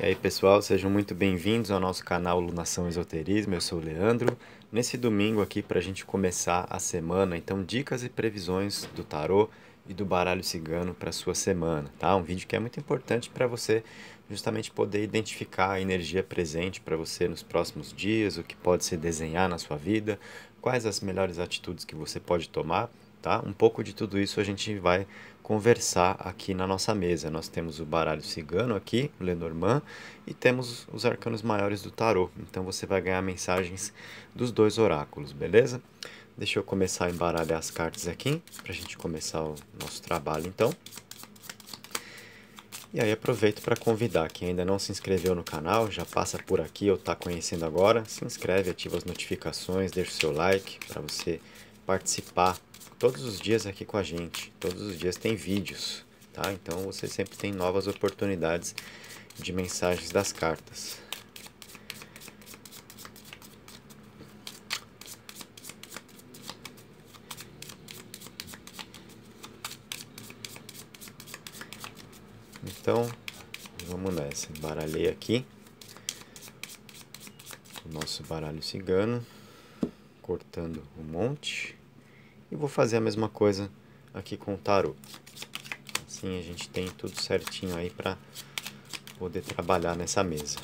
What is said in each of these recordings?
E aí pessoal, sejam muito bem-vindos ao nosso canal Lunação Esoterismo, eu sou o Leandro. Nesse domingo aqui para a gente começar a semana, então dicas e previsões do tarô e do baralho cigano para sua semana, tá? Um vídeo que é muito importante para você justamente poder identificar a energia presente para você nos próximos dias, o que pode se desenhar na sua vida, quais as melhores atitudes que você pode tomar, tá? Um pouco de tudo isso a gente vai conversar aqui na nossa mesa. Nós temos o baralho cigano aqui, o Lenormand, e temos os arcanos maiores do tarô. Então você vai ganhar mensagens dos dois oráculos, beleza? Deixa eu começar a embaralhar as cartas aqui, para a gente começar o nosso trabalho então. E aí aproveito para convidar quem ainda não se inscreveu no canal, já passa por aqui ou está conhecendo agora, se inscreve, ativa as notificações, deixa o seu like para você participar todos os dias aqui com a gente, todos os dias tem vídeos, tá? Então você sempre tem novas oportunidades de mensagens das cartas. Então, vamos nessa. Embaralhei aqui o nosso baralho cigano, cortando um monte. E vou fazer a mesma coisa aqui com o tarô. Assim a gente tem tudo certinho aí para poder trabalhar nessa mesa.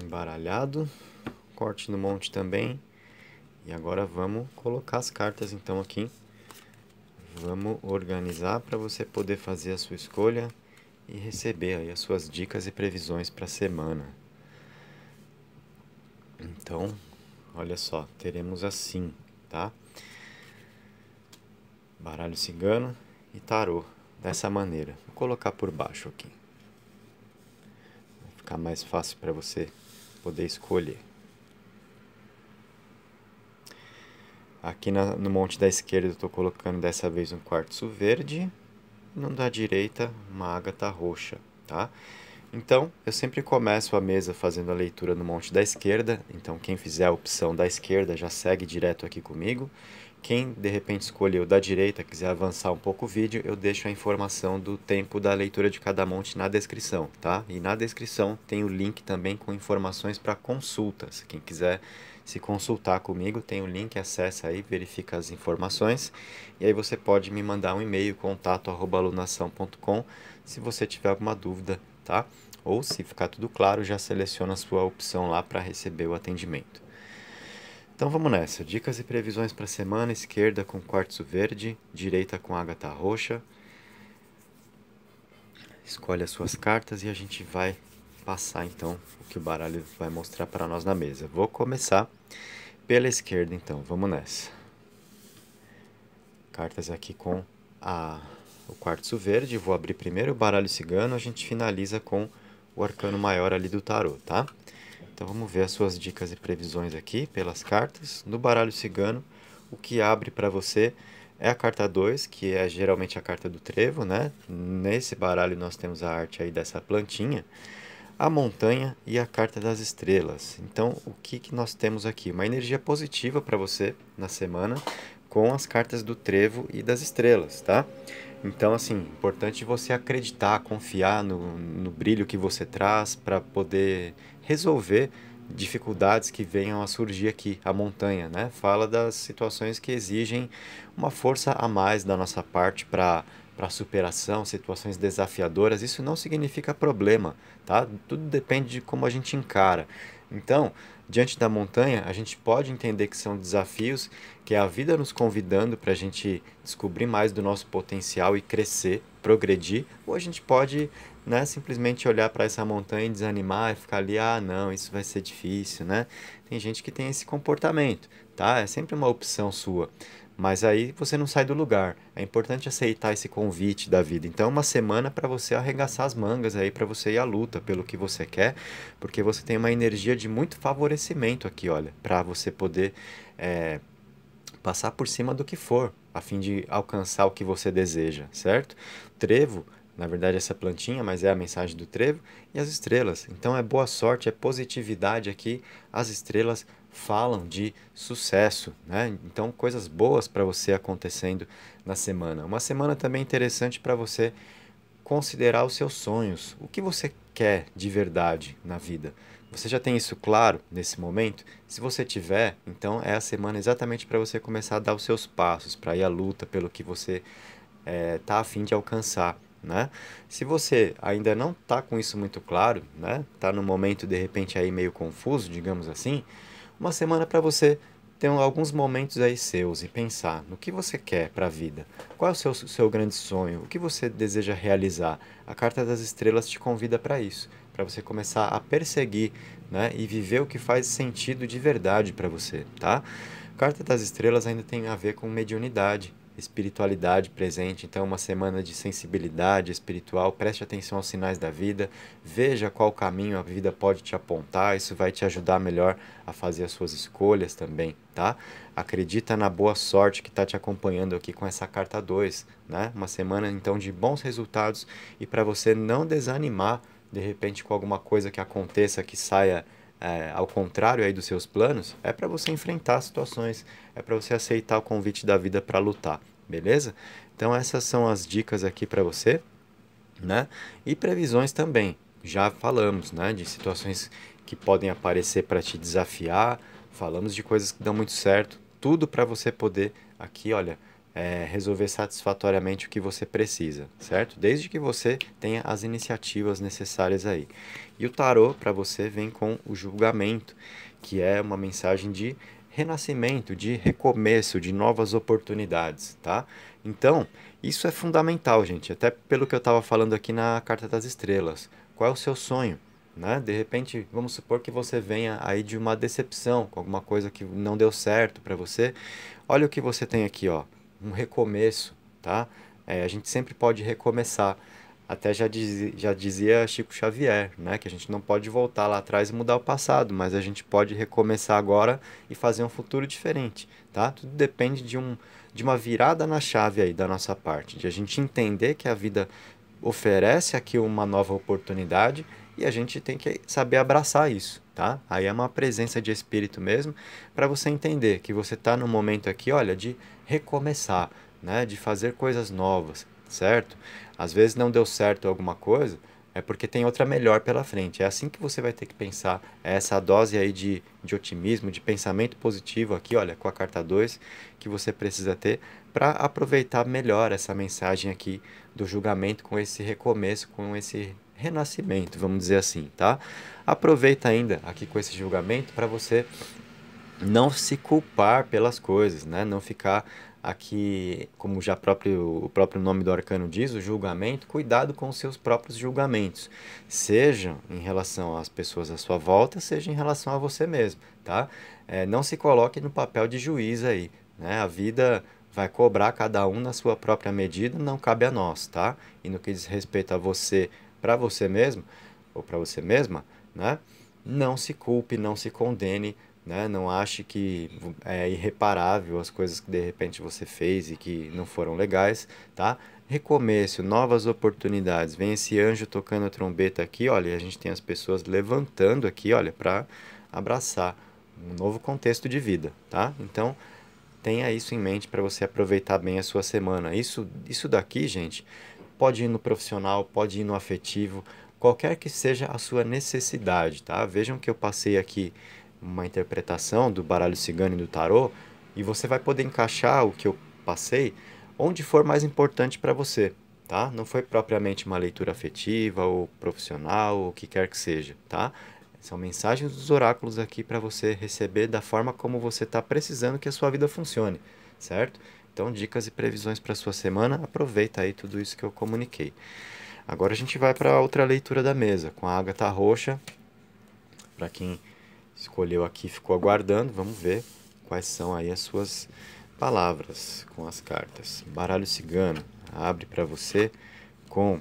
Embaralhado, corte no monte também. E agora vamos colocar as cartas então aqui. Vamos organizar para você poder fazer a sua escolha e receber aí as suas dicas e previsões para a semana. Então, olha só, teremos assim, tá? Baralho cigano e tarô, dessa maneira. Vou colocar por baixo aqui. Vai ficar mais fácil para você poder escolher. Aqui na, no monte da esquerda eu estou colocando dessa vez um quartzo verde. No da direita, uma ágata tá roxa, tá? Então, eu sempre começo a mesa fazendo a leitura no monte da esquerda. Então, quem fizer a opção da esquerda já segue direto aqui comigo. Quem de repente escolheu da direita, quiser avançar um pouco o vídeo, eu deixo a informação do tempo da leitura de cada monte na descrição, tá? E na descrição tem o link também com informações para consultas. Quem quiser se consultar comigo, tem o link, acessa aí, verifica as informações. E aí você pode me mandar um e-mail, contato.alunação.com, se você tiver alguma dúvida, tá? Ou se ficar tudo claro, já seleciona a sua opção lá para receber o atendimento. Então vamos nessa. Dicas e previsões para a semana: esquerda com quartzo verde, direita com ágata roxa. Escolhe as suas cartas e a gente vai passar então o que o baralho vai mostrar para nós na mesa. Vou começar pela esquerda então, vamos nessa. Cartas aqui com a, o quartzo verde, vou abrir primeiro o baralho cigano, a gente finaliza com o arcano maior ali do tarô, tá? Então vamos ver as suas dicas e previsões aqui pelas cartas. No baralho cigano, o que abre para você é a carta 2, que é geralmente a carta do trevo, né? Nesse baralho nós temos a arte aí dessa plantinha, a montanha e a carta das estrelas. Então o que, que nós temos aqui? Uma energia positiva para você na semana com as cartas do trevo e das estrelas, tá? Tá? Então, assim, importante você acreditar, confiar no, no brilho que você traz para poder resolver dificuldades que venham a surgir aqui, a montanha, né? Fala das situações que exigem uma força a mais da nossa parte para para superação, situações desafiadoras, isso não significa problema, tá? Tudo depende de como a gente encara. Então, diante da montanha, a gente pode entender que são desafios que é a vida nos convidando para a gente descobrir mais do nosso potencial e crescer, progredir, ou a gente pode né, simplesmente olhar para essa montanha e desanimar e ficar ali, ah, não, isso vai ser difícil, né? Tem gente que tem esse comportamento, tá? É sempre uma opção sua. Mas aí você não sai do lugar. É importante aceitar esse convite da vida. Então, é uma semana para você arregaçar as mangas aí, para você ir à luta pelo que você quer, porque você tem uma energia de muito favorecimento aqui, olha, para você poder é, passar por cima do que for, a fim de alcançar o que você deseja, certo? Trevo na verdade essa plantinha, mas é a mensagem do trevo, e as estrelas. Então é boa sorte, é positividade aqui, as estrelas falam de sucesso, né? Então, coisas boas para você acontecendo na semana. Uma semana também interessante para você considerar os seus sonhos, o que você quer de verdade na vida. Você já tem isso claro nesse momento? Se você tiver, então é a semana exatamente para você começar a dar os seus passos, para ir à luta pelo que você está eh, é, a fim de alcançar. Né? Se você ainda não está com isso muito claro, está né? Tá no momento de repente aí meio confuso, digamos assim, uma semana para você ter alguns momentos aí seus e pensar no que você quer para a vida, qual é o seu, seu grande sonho, o que você deseja realizar. A Carta das Estrelas te convida para isso, para você começar a perseguir né, e viver o que faz sentido de verdade para você, tá? Carta das Estrelas ainda tem a ver com mediunidade, espiritualidade presente. Então, uma semana de sensibilidade espiritual. Preste atenção aos sinais da vida, veja qual caminho a vida pode te apontar. Isso vai te ajudar melhor a fazer as suas escolhas também, tá? Acredita na boa sorte que está te acompanhando aqui com essa carta 2, né? Uma semana então de bons resultados e para você não desanimar de repente com alguma coisa que aconteça que saia é, ao contrário aí dos seus planos, é para você enfrentar situações, é para você aceitar o convite da vida para lutar, beleza? Então essas são as dicas aqui para você, né? E previsões também. Já falamos, né, de situações que podem aparecer para te desafiar, falamos de coisas que dão muito certo, tudo para você poder aqui, olha, é, resolver satisfatoriamente o que você precisa, certo? Desde que você tenha as iniciativas necessárias aí. E o tarô para você vem com o julgamento, que é uma mensagem de renascimento, de recomeço, de novas oportunidades, tá? Então, isso é fundamental, gente, até pelo que eu estava falando aqui na Carta das Estrelas. Qual é o seu sonho? Né? De repente, vamos supor que você venha aí de uma decepção, com alguma coisa que não deu certo para você. Olha o que você tem aqui, ó um recomeço, tá? É, a gente sempre pode recomeçar. Até já, diz, já dizia Chico Xavier, né? Que a gente não pode voltar lá atrás e mudar o passado, mas a gente pode recomeçar agora e fazer um futuro diferente, tá? Tudo depende de, um, de uma virada na chave aí da nossa parte, de a gente entender que a vida oferece aqui uma nova oportunidade e a gente tem que saber abraçar isso, tá? Aí é uma presença de espírito mesmo, para você entender que você está no momento aqui, olha, de recomeçar, né? de fazer coisas novas, certo? Às vezes não deu certo alguma coisa, é porque tem outra melhor pela frente. É assim que você vai ter que pensar. É essa dose aí de, de otimismo, de pensamento positivo aqui, olha, com a carta 2, que você precisa ter para aproveitar melhor essa mensagem aqui do julgamento com esse recomeço, com esse renascimento, vamos dizer assim, tá? Aproveita ainda aqui com esse julgamento para você não se culpar pelas coisas, né? Não ficar aqui, como já próprio, o próprio nome do arcano diz, o julgamento, cuidado com os seus próprios julgamentos, seja em relação às pessoas à sua volta, seja em relação a você mesmo, tá? É, não se coloque no papel de juiz aí, né? A vida vai cobrar cada um na sua própria medida, não cabe a nós, tá? E no que diz respeito a você, para você mesmo, ou para você mesma, né? Não se culpe, não se condene, né? Não ache que é irreparável as coisas que de repente você fez e que não foram legais, tá? Recomeço, novas oportunidades. Vem esse anjo tocando a trombeta aqui, olha, a gente tem as pessoas levantando aqui, olha, para abraçar um novo contexto de vida, tá? Então, tenha isso em mente para você aproveitar bem a sua semana. Isso, isso daqui, gente, pode ir no profissional, pode ir no afetivo, qualquer que seja a sua necessidade, tá? Vejam que eu passei aqui uma interpretação do baralho cigano e do tarô, e você vai poder encaixar o que eu passei onde for mais importante para você, tá? Não foi propriamente uma leitura afetiva ou profissional ou o que quer que seja, tá? São mensagens dos oráculos aqui para você receber da forma como você está precisando que a sua vida funcione, certo? Então, dicas e previsões para sua semana. Aproveita aí tudo isso que eu comuniquei. Agora a gente vai para outra leitura da mesa com a ágata roxa. Para quem escolheu aqui, ficou aguardando. Vamos ver quais são aí as suas palavras com as cartas. Baralho cigano abre para você com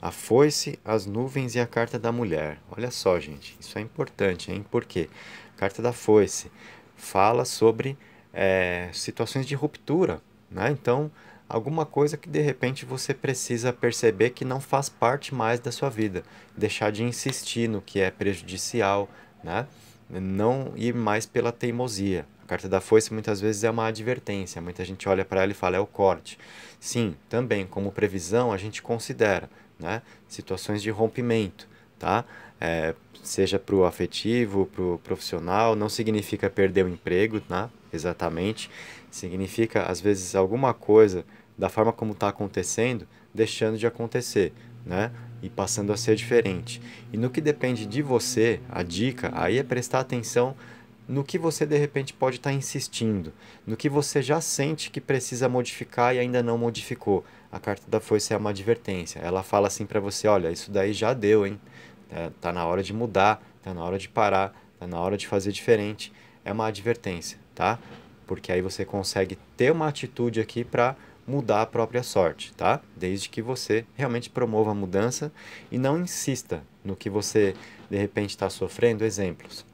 a foice, as nuvens e a carta da mulher. Olha só, gente, isso é importante, hein? Por quê? A carta da foice fala sobre é, situações de ruptura, né? Então, alguma coisa que de repente você precisa perceber que não faz parte mais da sua vida, deixar de insistir no que é prejudicial, né? não ir mais pela teimosia. A carta da foice muitas vezes é uma advertência, muita gente olha para ela e fala é o corte. Sim, também como previsão a gente considera né, situações de rompimento, tá? É, seja para o afetivo, para o profissional, não significa perder o emprego, né? exatamente. Significa, às vezes, alguma coisa da forma como está acontecendo, deixando de acontecer, né? e passando a ser diferente. E no que depende de você, a dica aí é prestar atenção no que você de repente pode estar tá insistindo, no que você já sente que precisa modificar e ainda não modificou. A carta da foice é uma advertência. Ela fala assim para você, olha, isso daí já deu, hein? Tá, tá na hora de mudar, tá na hora de parar, tá na hora de fazer diferente. É uma advertência, tá? Porque aí você consegue ter uma atitude aqui para mudar a própria sorte, tá? Desde que você realmente promova a mudança e não insista no que você de repente está sofrendo. Exemplos: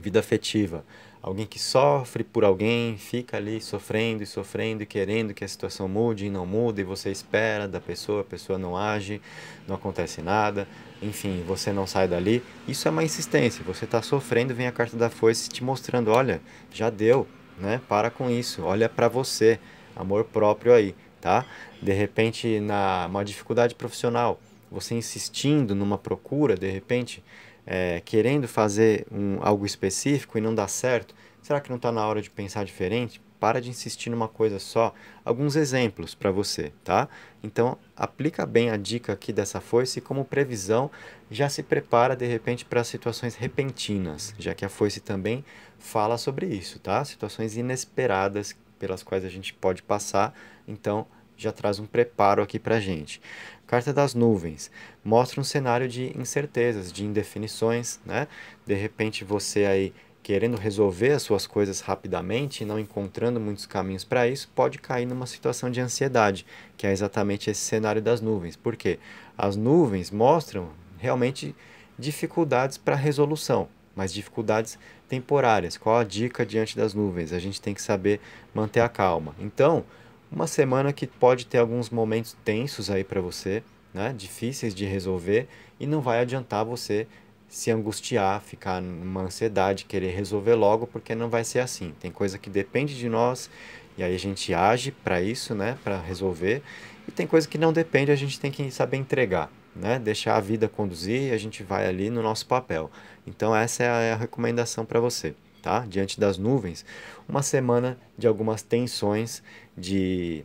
vida afetiva. Alguém que sofre por alguém, fica ali sofrendo e sofrendo e querendo que a situação mude e não muda, e você espera da pessoa, a pessoa não age, não acontece nada, enfim, você não sai dali. Isso é uma insistência. Você está sofrendo, vem a carta da foice te mostrando: olha, já deu, né? Para com isso, olha para você amor próprio aí, tá? De repente, na uma dificuldade profissional, você insistindo numa procura, de repente, é, querendo fazer um, algo específico e não dá certo, será que não está na hora de pensar diferente? Para de insistir numa coisa só. Alguns exemplos para você, tá? Então, aplica bem a dica aqui dessa foice e, como previsão, já se prepara de repente para situações repentinas, já que a foice também fala sobre isso, tá? Situações inesperadas pelas quais a gente pode passar, então já traz um preparo aqui para a gente. Carta das nuvens mostra um cenário de incertezas, de indefinições, né? De repente você aí querendo resolver as suas coisas rapidamente não encontrando muitos caminhos para isso, pode cair numa situação de ansiedade, que é exatamente esse cenário das nuvens. Por quê? As nuvens mostram realmente dificuldades para resolução mas dificuldades temporárias. Qual a dica diante das nuvens? A gente tem que saber manter a calma. Então, uma semana que pode ter alguns momentos tensos aí para você, né? difíceis de resolver, e não vai adiantar você se angustiar, ficar numa ansiedade, querer resolver logo, porque não vai ser assim. Tem coisa que depende de nós e aí a gente age para isso, né, para resolver, e tem coisa que não depende, a gente tem que saber entregar né? Deixar a vida conduzir e a gente vai ali no nosso papel. Então essa é a é recomendação para você, tá? Diante das nuvens, uma semana de algumas tensões, de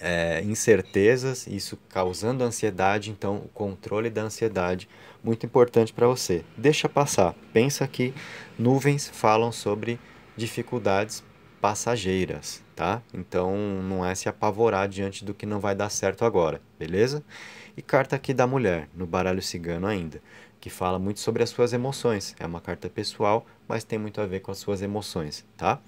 é, incertezas, isso causando ansiedade. Então o controle da ansiedade muito importante para você. Deixa passar. Pensa que nuvens falam sobre dificuldades passageiras, tá? Então não é se apavorar diante do que não vai dar certo agora, beleza? E carta aqui da mulher, no baralho cigano ainda, que fala muito sobre as suas emoções. É uma carta pessoal, mas tem muito a ver com as suas emoções, tá?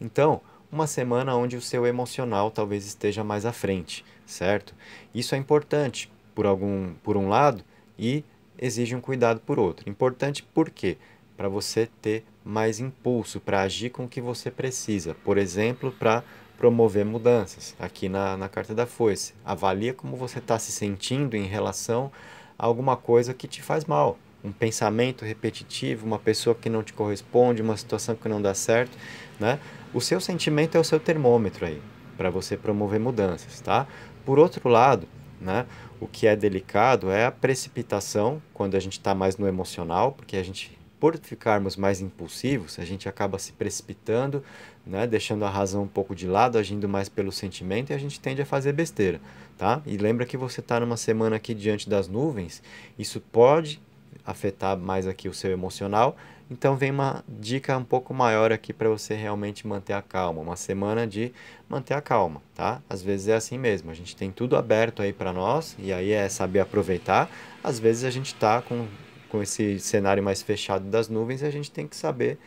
Então, uma semana onde o seu emocional talvez esteja mais à frente, certo? Isso é importante por algum por um lado e exige um cuidado por outro. Importante por quê? Para você ter mais impulso para agir com o que você precisa. Por exemplo, para promover mudanças. Aqui na, na carta da foice, avalia como você está se sentindo em relação a alguma coisa que te faz mal. Um pensamento repetitivo, uma pessoa que não te corresponde, uma situação que não dá certo. Né? O seu sentimento é o seu termômetro aí, para você promover mudanças. Tá? Por outro lado, né? O que é delicado é a precipitação, quando a gente está mais no emocional, porque a gente por ficarmos mais impulsivos, a gente acaba se precipitando, né, deixando a razão um pouco de lado, agindo mais pelo sentimento e a gente tende a fazer besteira, tá? E lembra que você está numa semana aqui diante das nuvens, isso pode afetar mais aqui o seu emocional. Então vem uma dica um pouco maior aqui para você realmente manter a calma, uma semana de manter a calma, tá? Às vezes é assim mesmo, a gente tem tudo aberto aí para nós e aí é saber aproveitar. Às vezes a gente está com com esse cenário mais fechado das nuvens, a gente tem que saber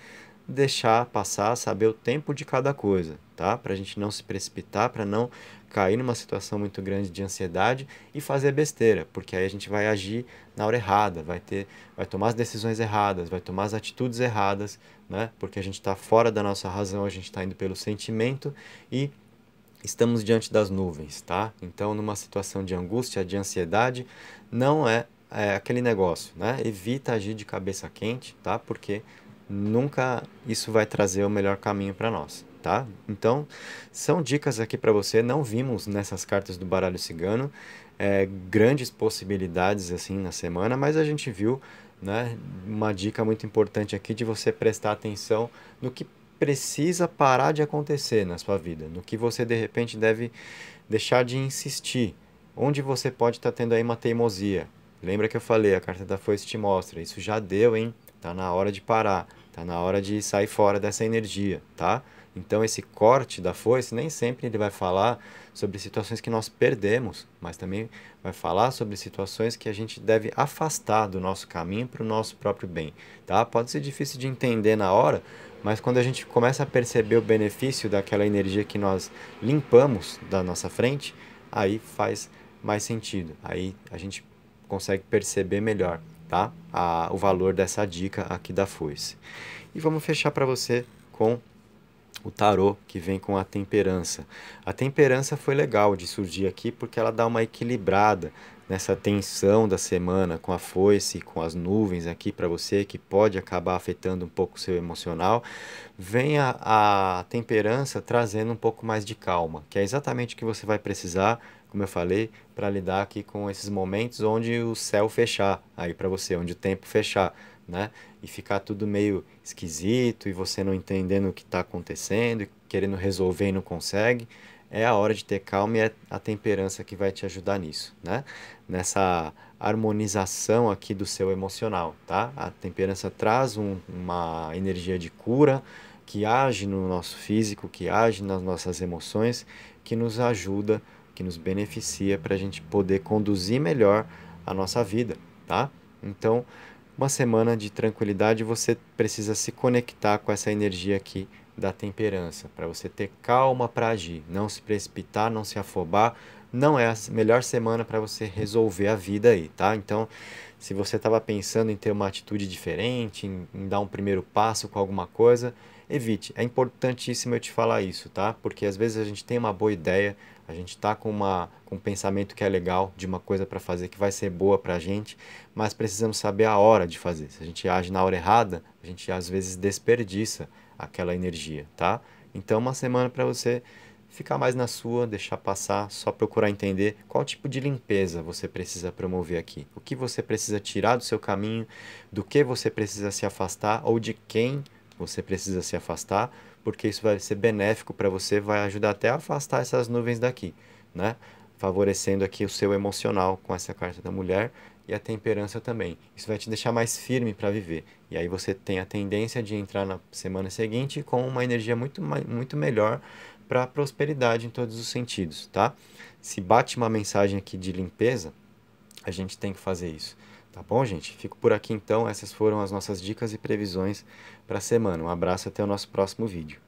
deixar passar, saber o tempo de cada coisa, tá? Para a gente não se precipitar, para não cair numa situação muito grande de ansiedade e fazer besteira, porque aí a gente vai agir na hora errada, vai ter, vai tomar as decisões erradas, vai tomar as atitudes erradas, né? Porque a gente está fora da nossa razão, a gente está indo pelo sentimento e estamos diante das nuvens, tá? Então, numa situação de angústia, de ansiedade, não é é, aquele negócio, né? Evita agir de cabeça quente, tá? Porque nunca isso vai trazer o melhor caminho para nós, tá? Então, são dicas aqui para você. Não vimos nessas cartas do baralho cigano é, grandes possibilidades assim na semana, mas a gente viu, né? Uma dica muito importante aqui de você prestar atenção no que precisa parar de acontecer na sua vida, no que você de repente deve deixar de insistir, onde você pode estar tá tendo aí uma teimosia, Lembra que eu falei, a carta da foice te mostra, isso já deu, hein? Tá na hora de parar, tá na hora de sair fora dessa energia, tá? Então esse corte da foice nem sempre ele vai falar sobre situações que nós perdemos, mas também vai falar sobre situações que a gente deve afastar do nosso caminho para o nosso próprio bem, tá? Pode ser difícil de entender na hora, mas quando a gente começa a perceber o benefício daquela energia que nós limpamos da nossa frente, aí faz mais sentido. Aí a gente consegue perceber melhor tá? A, o valor dessa dica aqui da foice. E vamos fechar para você com o tarô que vem com a temperança. A temperança foi legal de surgir aqui porque ela dá uma equilibrada nessa tensão da semana com a foice, com as nuvens aqui para você, que pode acabar afetando um pouco o seu emocional, vem a, a temperança trazendo um pouco mais de calma, que é exatamente o que você vai precisar como eu falei, para lidar aqui com esses momentos onde o céu fechar aí para você, onde o tempo fechar, né? E ficar tudo meio esquisito e você não entendendo o que está acontecendo, querendo resolver e não consegue, é a hora de ter calma e é a temperança que vai te ajudar nisso, né? Nessa harmonização aqui do seu emocional, tá? A temperança traz um, uma energia de cura que age no nosso físico, que age nas nossas emoções, que nos ajuda a que nos beneficia para a gente poder conduzir melhor a nossa vida, tá? Então, uma semana de tranquilidade, você precisa se conectar com essa energia aqui da temperança, para você ter calma para agir, não se precipitar, não se afobar. Não é a melhor semana para você resolver a vida aí, tá? Então, se você estava pensando em ter uma atitude diferente, em, em dar um primeiro passo com alguma coisa, evite. É importantíssimo eu te falar isso, tá? Porque às vezes a gente tem uma boa ideia, a gente está com, uma, com um pensamento que é legal, de uma coisa para fazer que vai ser boa para a gente, mas precisamos saber a hora de fazer. Se a gente age na hora errada, a gente às vezes desperdiça aquela energia, tá? Então, uma semana para você ficar mais na sua, deixar passar, só procurar entender qual tipo de limpeza você precisa promover aqui. O que você precisa tirar do seu caminho, do que você precisa se afastar ou de quem você precisa se afastar, porque isso vai ser benéfico para você, vai ajudar até a afastar essas nuvens daqui, né? Favorecendo aqui o seu emocional com essa carta da mulher e a temperança também. Isso vai te deixar mais firme para viver. E aí você tem a tendência de entrar na semana seguinte com uma energia muito, muito melhor para a prosperidade em todos os sentidos, tá? Se bate uma mensagem aqui de limpeza, a gente tem que fazer isso. Tá bom, gente? Fico por aqui então. Essas foram as nossas dicas e previsões para a semana. Um abraço até o nosso próximo vídeo.